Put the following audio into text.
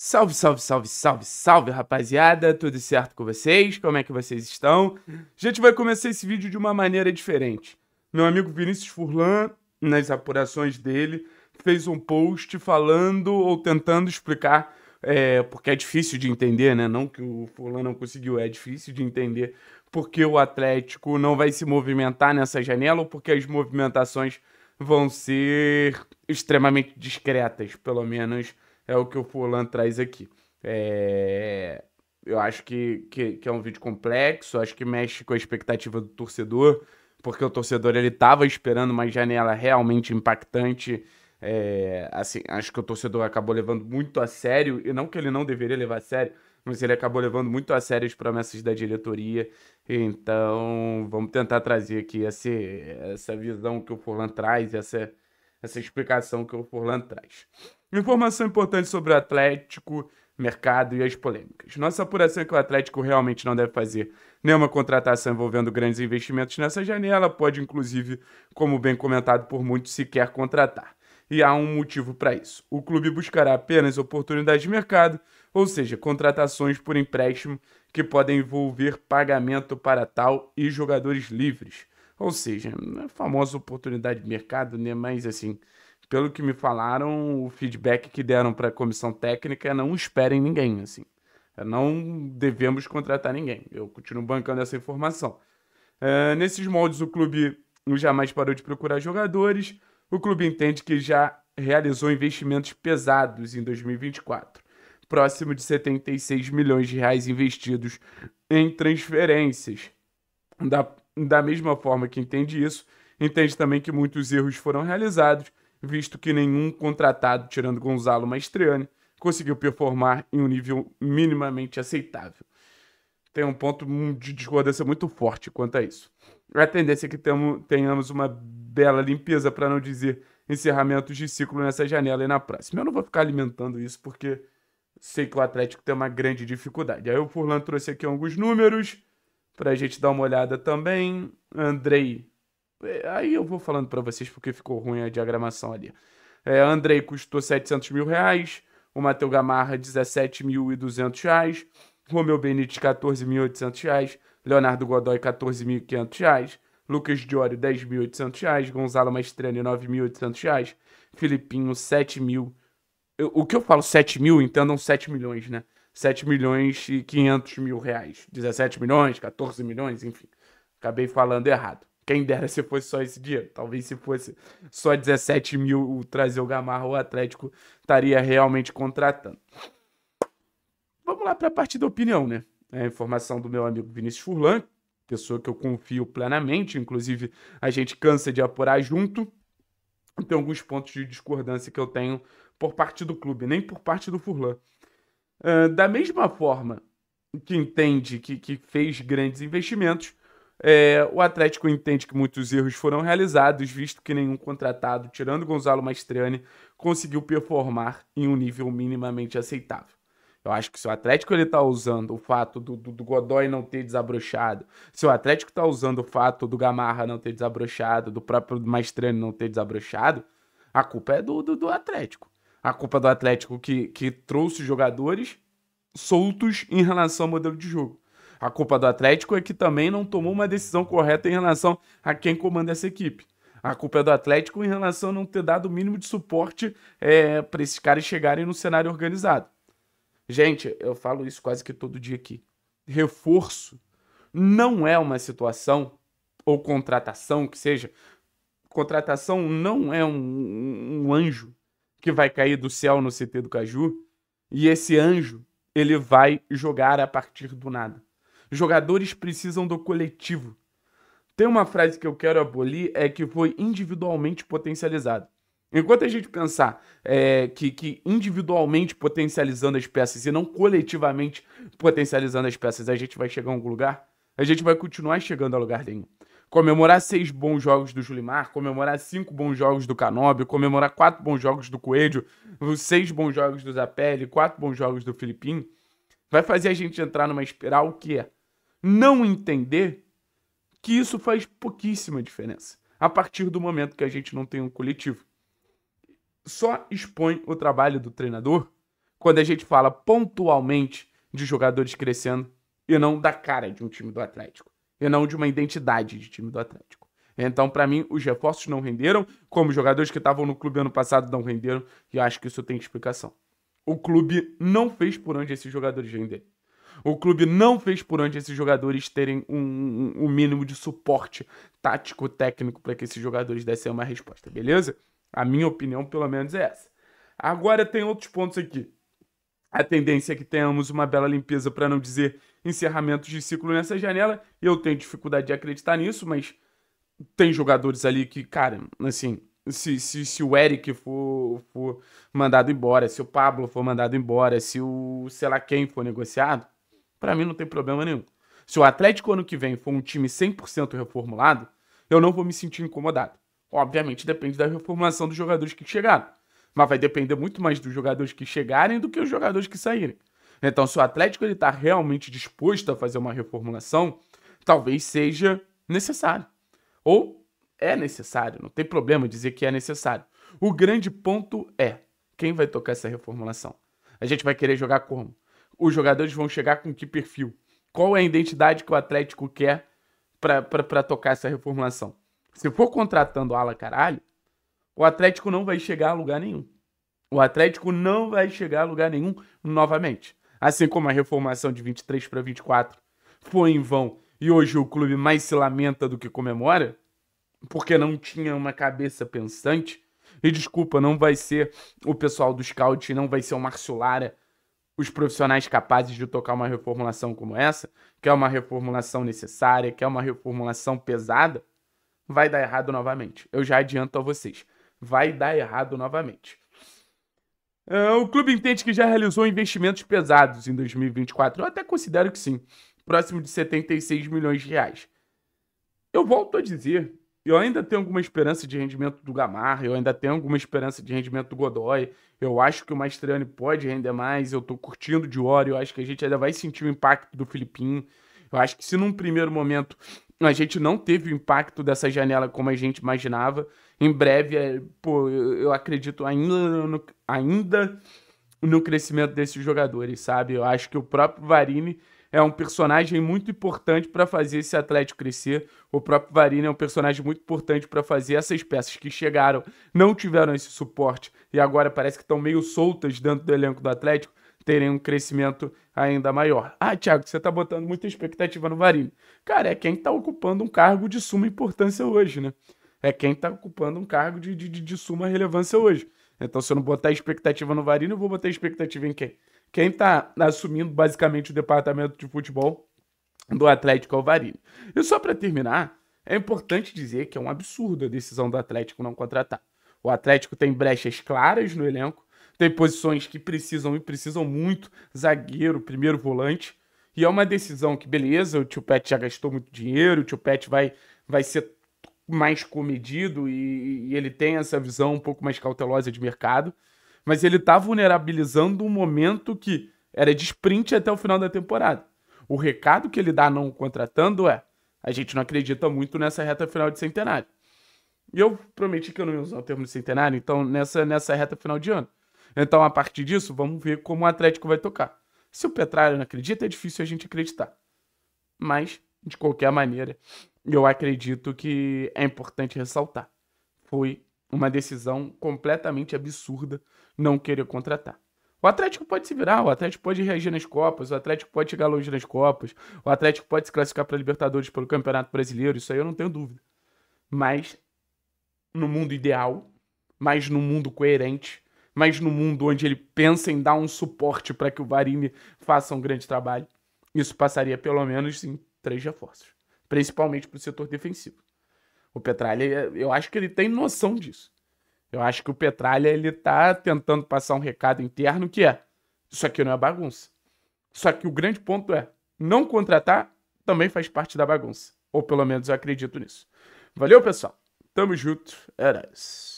Salve, salve, salve, salve, salve, rapaziada! Tudo certo com vocês? Como é que vocês estão? A gente vai começar esse vídeo de uma maneira diferente. Meu amigo Vinícius Furlan, nas apurações dele, fez um post falando ou tentando explicar, é, porque é difícil de entender, né? Não que o Furlan não conseguiu, é difícil de entender porque o Atlético não vai se movimentar nessa janela ou porque as movimentações vão ser extremamente discretas, pelo menos é o que o Furlan traz aqui. É... Eu acho que, que, que, é um vídeo complexo, acho que mexe com a expectativa do torcedor, porque o torcedor ele estava esperando uma janela realmente impactante. É... assim, acho que o torcedor acabou levando muito a sério, e não que ele não deveria levar a sério, mas ele acabou levando muito a sério as promessas da diretoria. Então, vamos tentar trazer aqui esse, essa visão que o Furlan traz, essa essa explicação que o Forlan traz. Informação importante sobre o Atlético, mercado e as polêmicas. Nossa apuração é que o Atlético realmente não deve fazer nenhuma contratação envolvendo grandes investimentos nessa janela, pode inclusive, como bem comentado por muitos, sequer contratar. E há um motivo para isso. O clube buscará apenas oportunidades de mercado, ou seja, contratações por empréstimo que podem envolver pagamento para tal e jogadores livres. Ou seja, é a famosa oportunidade de mercado, né? Mas assim, pelo que me falaram, o feedback que deram para a comissão técnica é não esperem ninguém, assim. É não devemos contratar ninguém. Eu continuo bancando essa informação. É, nesses moldes, o clube jamais parou de procurar jogadores. O clube entende que já realizou investimentos pesados em 2024, próximo de 76 milhões de reais investidos em transferências da da mesma forma que entende isso, entende também que muitos erros foram realizados, visto que nenhum contratado, tirando Gonzalo Maestriani, conseguiu performar em um nível minimamente aceitável. Tem um ponto de discordância muito forte quanto a isso. A tendência é que temo, tenhamos uma bela limpeza, para não dizer encerramentos de ciclo nessa janela e na próxima. Eu não vou ficar alimentando isso porque sei que o Atlético tem uma grande dificuldade. Aí o Furlan trouxe aqui alguns números pra gente dar uma olhada também. Andrei. É, aí eu vou falando para vocês porque ficou ruim a diagramação ali. É, Andrei custou 700 mil reais. O Matheus Gamarra, 17.200 reais. Romeu Benítez, 14.800 reais. Leonardo Godoy, 14.500 reais. Lucas Diório, 10.800 reais. Gonzalo Mastrani, 9.800 reais. Filipinho, 7 mil. o que eu falo 7 mil, entendam 7 milhões, né? 7 milhões e 500 mil reais. 17 milhões, 14 milhões, enfim. Acabei falando errado. Quem dera se fosse só esse dinheiro. Talvez se fosse só 17 mil trazer o Gamarra, o Atlético estaria realmente contratando. Vamos lá para a parte da opinião, né? É a informação do meu amigo Vinícius Furlan, pessoa que eu confio plenamente, inclusive a gente cansa de apurar junto. Tem alguns pontos de discordância que eu tenho por parte do clube, nem por parte do Furlan. Ah, da mesma forma que entende que, que fez grandes investimentos, é, o Atlético entende que muitos erros foram realizados, visto que nenhum contratado, tirando Gonzalo Mastriani, conseguiu performar em um nível minimamente aceitável. Eu acho que se o Atlético está usando o fato do, do, do, Godoy não ter desabrochado, se o Atlético está usando o fato do Gamarra não ter desabrochado, do próprio Mastrani não ter desabrochado, a culpa é do, do, do Atlético a culpa do Atlético que, que trouxe jogadores soltos em relação ao modelo de jogo. A culpa do Atlético é que também não tomou uma decisão correta em relação a quem comanda essa equipe. A culpa é do Atlético em relação a não ter dado o mínimo de suporte é, para esses caras chegarem no cenário organizado. Gente, eu falo isso quase que todo dia aqui. Reforço não é uma situação, ou contratação que seja. Contratação não é um, um anjo que vai cair do céu no CT do Caju, e esse anjo, ele vai jogar a partir do nada. Jogadores precisam do coletivo. Tem uma frase que eu quero abolir, é que foi individualmente potencializado. Enquanto a gente pensar é, que, que, individualmente potencializando as peças e não coletivamente potencializando as peças, a gente vai chegar a algum lugar, a gente vai continuar chegando a lugar nenhum comemorar seis bons jogos do Julimar, comemorar cinco bons jogos do Canobio, comemorar quatro bons jogos do Coelho, seis bons jogos do Zapelli, quatro bons jogos do Filipim, vai fazer a gente entrar numa espiral que é não entender que isso faz pouquíssima diferença. A partir do momento que a gente não tem um coletivo. Só expõe o trabalho do treinador quando a gente fala pontualmente de jogadores crescendo e não da cara de um time do Atlético e não de uma identidade de time do Atlético. Então, para mim, os reforços não renderam, como jogadores que estavam no clube ano passado não renderam, e eu acho que isso tem explicação. O clube não fez por onde esses jogadores renderem. O clube não fez por onde esses jogadores terem um, um, um mínimo de suporte tático, técnico, para que esses jogadores dessem uma resposta, beleza? A minha opinião, pelo menos, é essa. Agora tem outros pontos aqui. A tendência é que tenhamos uma bela limpeza, para não dizer encerramento de ciclo nessa janela. Eu tenho dificuldade de acreditar nisso, mas tem jogadores ali que, cara, assim, se, se, se o Eric for, for mandado embora, se o Pablo for mandado embora, se o sei lá quem for negociado, para mim não tem problema nenhum. Se o Atlético ano que vem for um time 100% reformulado, eu não vou me sentir incomodado. Obviamente depende da reformulação dos jogadores que chegaram. Mas vai depender muito mais dos jogadores que chegarem do que os jogadores que saírem. Então, se o Atlético está realmente disposto a fazer uma reformulação, talvez seja necessário. Ou é necessário, não tem problema dizer que é necessário. O grande ponto é quem vai tocar essa reformulação. A gente vai querer jogar como? Os jogadores vão chegar com que perfil? Qual é a identidade que o Atlético quer para tocar essa reformulação? Se for contratando ala caralho, o Atlético não vai chegar a lugar nenhum. O Atlético não vai chegar a lugar nenhum novamente. Assim como a reformação de 23 para 24 foi em vão e hoje o clube mais se lamenta do que comemora, porque não tinha uma cabeça pensante. E desculpa, não vai ser o pessoal do scout, não vai ser o Márcio Lara, os profissionais capazes de tocar uma reformulação como essa, que é uma reformulação necessária, que é uma reformulação pesada, vai dar errado novamente. Eu já adianto a vocês vai dar errado novamente. Ah, o clube entende que já realizou investimentos pesados em 2024. Eu até considero que sim, próximo de 76 milhões de reais. Eu volto a dizer, eu ainda tenho alguma esperança de rendimento do Gamarra, eu ainda tenho alguma esperança de rendimento do Godoy. Eu acho que o Mastriani pode render mais, eu tô curtindo o hora. eu acho que a gente ainda vai sentir o impacto do Filipinho. Eu acho que se num primeiro momento a gente não teve o impacto dessa janela como a gente imaginava, em breve, é, pô, eu acredito ainda no, ainda no crescimento desses jogadores, sabe? Eu acho que o próprio Varini é um personagem muito importante para fazer esse Atlético crescer. O próprio Varini é um personagem muito importante para fazer essas peças que chegaram, não tiveram esse suporte e agora parece que estão meio soltas dentro do elenco do Atlético terem um crescimento ainda maior. Ah, Thiago, você tá botando muita expectativa no Varini. Cara, é quem tá ocupando um cargo de suma importância hoje, né? é quem está ocupando um cargo de, de, de suma relevância hoje. Então, se eu não botar expectativa no Varino, eu vou botar expectativa em quem? Quem está assumindo basicamente o departamento de futebol do Atlético é o Varino. E só para terminar, é importante dizer que é um absurdo a decisão do Atlético não contratar. O Atlético tem brechas claras no elenco, tem posições que precisam e precisam muito, zagueiro, primeiro volante, e é uma decisão que, beleza, o tio Pet já gastou muito dinheiro, o tio Pet vai, vai ser mais comedido e, e, ele tem essa visão um pouco mais cautelosa de mercado, mas ele tá vulnerabilizando um momento que era de sprint até o final da temporada. O recado que ele dá não contratando é: a gente não acredita muito nessa reta final de centenário. E eu prometi que eu não ia usar o termo de centenário, então nessa, nessa reta final de ano. Então, a partir disso, vamos ver como o Atlético vai tocar. Se o Petralha não acredita, é difícil a gente acreditar. Mas de qualquer maneira, eu acredito que é importante ressaltar. Foi uma decisão completamente absurda não querer contratar. O Atlético pode se virar, o Atlético pode reagir nas Copas, o Atlético pode chegar longe nas Copas, o Atlético pode se classificar para Libertadores pelo Campeonato Brasileiro, isso aí eu não tenho dúvida. Mas no mundo ideal, mas no mundo coerente, mas no mundo onde ele pensa em dar um suporte para que o Varini faça um grande trabalho, isso passaria pelo menos três reforços, principalmente para o setor defensivo. O Petralha, é, eu acho que ele tem noção disso. Eu acho que o Petralha ele tá tentando passar um recado interno que é: isso aqui não é bagunça. Só que o grande ponto é: não contratar também faz parte da bagunça. Ou pelo menos eu acredito nisso. Valeu, pessoal. Tamo junto. Era é isso.